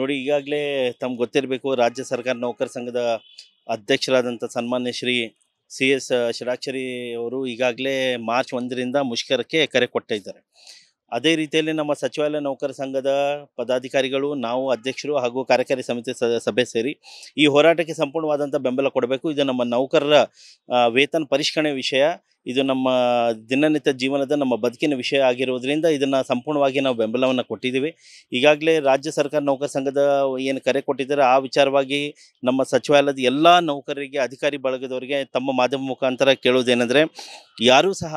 ನೋಡಿ ಈಗಾಗಲೇ ತಮ್ಗೆ ಗೊತ್ತಿರಬೇಕು ರಾಜ್ಯ ಸರ್ಕಾರ ನೌಕರ ಸಂಘದ ಅಧ್ಯಕ್ಷರಾದಂಥ ಸನ್ಮಾನ್ಯ ಶ್ರೀ ಸಿ ಎಸ್ ಅವರು ಈಗಾಗಲೇ ಮಾರ್ಚ್ ಒಂದರಿಂದ ಮುಷ್ಕರಕ್ಕೆ ಕರೆ ಕೊಟ್ಟಿದ್ದಾರೆ ಅದೇ ರೀತಿಯಲ್ಲಿ ನಮ್ಮ ಸಚಿವಾಲಯ ನೌಕರ ಸಂಘದ ಪದಾಧಿಕಾರಿಗಳು ನಾವು ಅಧ್ಯಕ್ಷರು ಹಾಗೂ ಕಾರ್ಯಕಾರಿ ಸಮಿತಿ ಸಭೆ ಸೇರಿ ಈ ಹೋರಾಟಕ್ಕೆ ಸಂಪೂರ್ಣವಾದಂಥ ಬೆಂಬಲ ಕೊಡಬೇಕು ಇದು ನಮ್ಮ ನೌಕರರ ವೇತನ ಪರಿಷ್ಕರಣೆ ವಿಷಯ ಇದು ನಮ್ಮ ದಿನನಿತ್ಯ ಜೀವನದ ನಮ್ಮ ಬದುಕಿನ ವಿಷಯ ಆಗಿರುವುದರಿಂದ ಇದನ್ನು ಸಂಪೂರ್ಣವಾಗಿ ನಾವು ಬೆಂಬಲವನ್ನು ಕೊಟ್ಟಿದ್ದೀವಿ ಈಗಾಗಲೇ ರಾಜ್ಯ ಸರ್ಕಾರ ನೌಕರ ಸಂಘದ ಏನು ಕರೆ ಕೊಟ್ಟಿದ್ದಾರೆ ಆ ವಿಚಾರವಾಗಿ ನಮ್ಮ ಸಚಿವಾಲಯದ ಎಲ್ಲ ನೌಕರರಿಗೆ ಅಧಿಕಾರಿ ಬಳಗದವರಿಗೆ ತಮ್ಮ ಮಾಧ್ಯಮ ಮುಖಾಂತರ ಕೇಳುವುದೇನೆಂದರೆ ಯಾರೂ ಸಹ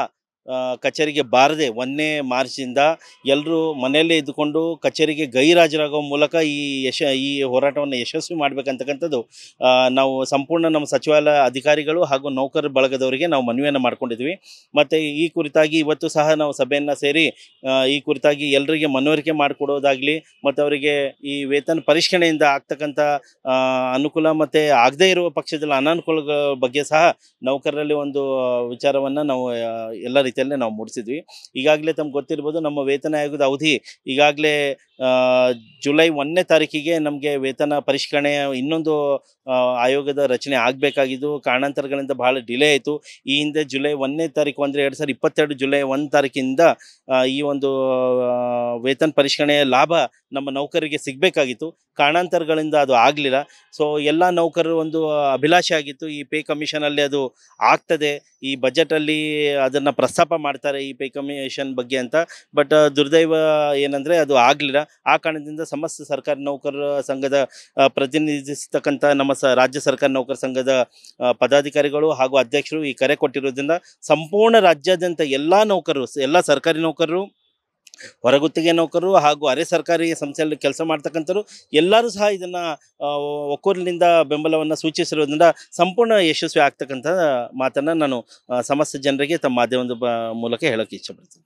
ಕಚೇರಿಗೆ ಬಾರದೆ ಒಂದನೇ ಮಾರ್ಚಿಂದ ಎಲ್ಲರೂ ಮನೆಯಲ್ಲೇ ಇದ್ದುಕೊಂಡು ಕಚೇರಿಗೆ ಗೈರಾಜರಾಗೋ ಮೂಲಕ ಈ ಯಶ ಈ ಹೋರಾಟವನ್ನು ಯಶಸ್ವಿ ಮಾಡಬೇಕಂತಕ್ಕಂಥದ್ದು ನಾವು ಸಂಪೂರ್ಣ ನಮ್ಮ ಸಚಿವಾಲಯ ಅಧಿಕಾರಿಗಳು ಹಾಗೂ ನೌಕರ ಬಳಗದವರಿಗೆ ನಾವು ಮನವಿಯನ್ನು ಮಾಡಿಕೊಂಡಿದ್ವಿ ಮತ್ತು ಈ ಕುರಿತಾಗಿ ಇವತ್ತು ಸಹ ನಾವು ಸಭೆಯನ್ನು ಸೇರಿ ಈ ಕುರಿತಾಗಿ ಎಲ್ಲರಿಗೆ ಮನವರಿಕೆ ಮಾಡಿಕೊಡೋದಾಗಲಿ ಮತ್ತು ಅವರಿಗೆ ಈ ವೇತನ ಪರಿಷ್ಕರಣೆಯಿಂದ ಆಗ್ತಕ್ಕಂಥ ಅನುಕೂಲ ಮತ್ತು ಆಗದೇ ಇರುವ ಪಕ್ಷದಲ್ಲಿ ಅನಾನುಕೂಲಗಳ ಬಗ್ಗೆ ಸಹ ನೌಕರರಲ್ಲಿ ಒಂದು ವಿಚಾರವನ್ನು ನಾವು ಎಲ್ಲ ರೀತಿಯಲ್ಲೇ ನಾವು ಮೂಡಿಸಿದ್ವಿ ಈಗಾಗಲೇ ತಮ್ಗೆ ಗೊತ್ತಿರ್ಬೋದು ನಮ್ಮ ವೇತನ ಆಯೋಗದ ಅವಧಿ ಈಗಾಗಲೇ ಜುಲೈ ಒಂದನೇ ತಾರೀಕಿಗೆ ನಮಗೆ ವೇತನ ಪರಿಷ್ಕರಣೆಯ ಇನ್ನೊಂದು ಆಯೋಗದ ರಚನೆ ಆಗಬೇಕಾಗಿದ್ದು ಕಾರಣಾಂತರಗಳಿಂದ ಬಹಳ ಡಿಲೇ ಆಯಿತು ಈ ಹಿಂದೆ ಜುಲೈ ಒಂದನೇ ತಾರೀಕು ಅಂದರೆ ಎರಡು ಸಾವಿರದ ಇಪ್ಪತ್ತೆರಡು ಜುಲೈ ಒಂದು ತಾರೀಕಿಂದ ಈ ಒಂದು ವೇತನ ಪರಿಷ್ಕರಣೆಯ ಲಾಭ ನಮ್ಮ ನೌಕರರಿಗೆ ಸಿಗಬೇಕಾಗಿತ್ತು ಕಾರಣಾಂತರಗಳಿಂದ ಅದು ಆಗಲಿಲ್ಲ ಸೊ ಎಲ್ಲ ನೌಕರರು ಒಂದು ಅಭಿಲಾಷೆ ಆಗಿತ್ತು ಈ ಪೇ ಕಮಿಷನಲ್ಲಿ ಅದು ಆಗ್ತದೆ ಈ ಬಜೆಟಲ್ಲಿ ಅದನ್ನು ಪ್ರಸ್ತಾಪ ಮಾಡ್ತಾರೆ ಈ ಪೇ ಕಮಿಷನ್ ಬಗ್ಗೆ ಅಂತ ಬಟ್ ದುರ್ದೈವ ಏನಂದರೆ ಅದು ಆಗಲಿಲ್ಲ ಆ ಕಾರಣದಿಂದ ಸಮಸ್ತ ಸರ್ಕಾರಿ ನೌಕರ ಸಂಘದ ಪ್ರತಿನಿಧಿಸ್ತಕ್ಕಂಥ ನಮ್ಮ ಸ ರಾಜ್ಯ ಸರ್ಕಾರಿ ನೌಕರ ಸಂಘದ ಪದಾಧಿಕಾರಿಗಳು ಹಾಗೂ ಅಧ್ಯಕ್ಷರು ಈ ಕರೆ ಕೊಟ್ಟಿರೋದ್ರಿಂದ ಸಂಪೂರ್ಣ ರಾಜ್ಯಾದ್ಯಂತ ಎಲ್ಲ ನೌಕರರು ಎಲ್ಲ ಸರ್ಕಾರಿ ನೌಕರರು ಹೊರಗುತ್ತಿಗೆ ನೌಕರರು ಹಾಗೂ ಅರೆ ಸರ್ಕಾರಿ ಸಂಸ್ಥೆಯಲ್ಲಿ ಕೆಲಸ ಮಾಡ್ತಕ್ಕಂಥವ್ರು ಎಲ್ಲರೂ ಸಹ ಇದನ್ನು ಒಕ್ಕೂರಿನಿಂದ ಬೆಂಬಲವನ್ನು ಸೂಚಿಸಿರೋದ್ರಿಂದ ಸಂಪೂರ್ಣ ಯಶಸ್ವಿ ಆಗ್ತಕ್ಕಂಥ ಮಾತನ್ನು ನಾನು ಸಮಸ್ತ ಜನರಿಗೆ ತಮ್ಮ ಮಾಧ್ಯಮದ ಮೂಲಕ ಹೇಳೋಕ್ಕೆ ಇಷ್ಟಪಡ್ತೀನಿ